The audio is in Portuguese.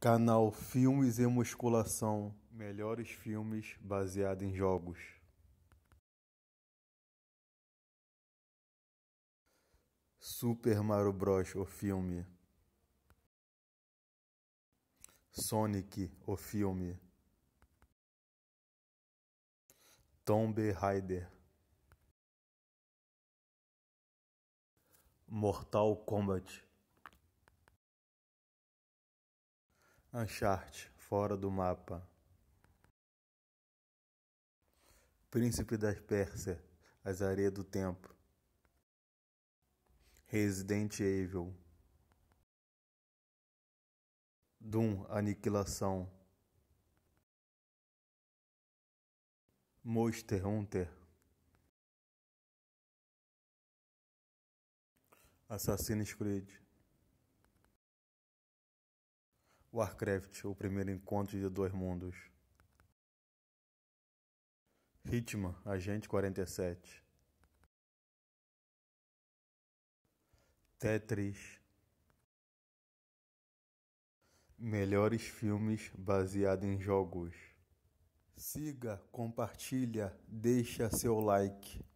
Canal Filmes e Musculação Melhores filmes baseados em jogos. Super Mario Bros. O filme. Sonic. O filme. Tomb Raider. Mortal Kombat. Anchart, fora do mapa. Príncipe das Pérsia, as areias do tempo. Resident Evil. Doom, aniquilação. Monster Hunter. Assassin's Creed. Warcraft, o primeiro encontro de dois mundos. Hitman, Agente 47. Tetris. Melhores filmes baseados em jogos. Siga, compartilha, deixa seu like.